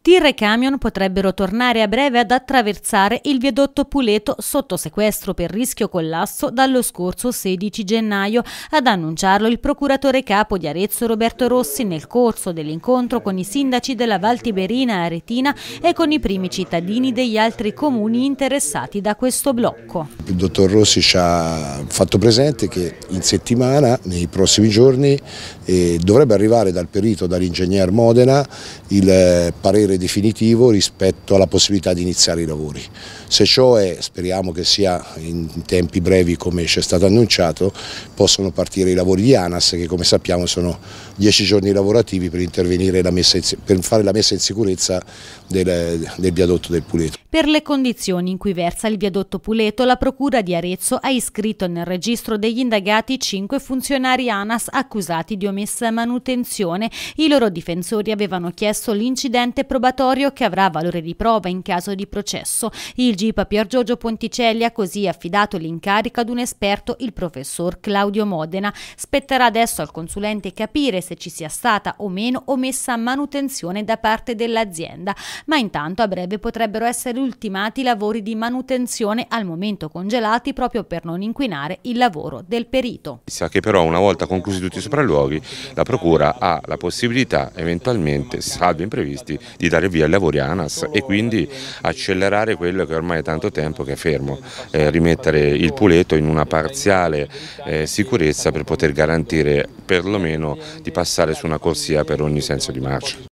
Tir e camion potrebbero tornare a breve ad attraversare il viadotto Puleto sotto sequestro per rischio collasso dallo scorso 16 gennaio, ad annunciarlo il procuratore capo di Arezzo Roberto Rossi nel corso dell'incontro con i sindaci della Val Tiberina Aretina e con i primi cittadini degli altri comuni interessati da questo blocco. Il dottor Rossi ci ha fatto presente che in settimana, nei prossimi giorni, eh, dovrebbe arrivare dal perito, dall'ingegner Modena, il eh, parere parere definitivo rispetto alla possibilità di iniziare i lavori. Se ciò è, speriamo che sia in tempi brevi come ci è stato annunciato, possono partire i lavori di ANAS che come sappiamo sono dieci giorni lavorativi per, in, per fare la messa in sicurezza del, del viadotto del Puleto. Per le condizioni in cui versa il viadotto Puleto, la Procura di Arezzo ha iscritto nel registro degli indagati cinque funzionari ANAS accusati di omessa manutenzione. I loro difensori avevano chiesto l'incidente probabilmente probatorio che avrà valore di prova in caso di processo. Il GIP Pier Giorgio Ponticelli ha così affidato l'incarico ad un esperto, il professor Claudio Modena. Spetterà adesso al consulente capire se ci sia stata o meno omessa manutenzione da parte dell'azienda, ma intanto a breve potrebbero essere ultimati i lavori di manutenzione al momento congelati proprio per non inquinare il lavoro del perito. Sa che però una volta conclusi tutti i sopralluoghi la Procura ha la possibilità eventualmente, salvo imprevisti, di di dare via i lavori ANAS e quindi accelerare quello che ormai è tanto tempo che è fermo, eh, rimettere il puleto in una parziale eh, sicurezza per poter garantire perlomeno di passare su una corsia per ogni senso di marcia.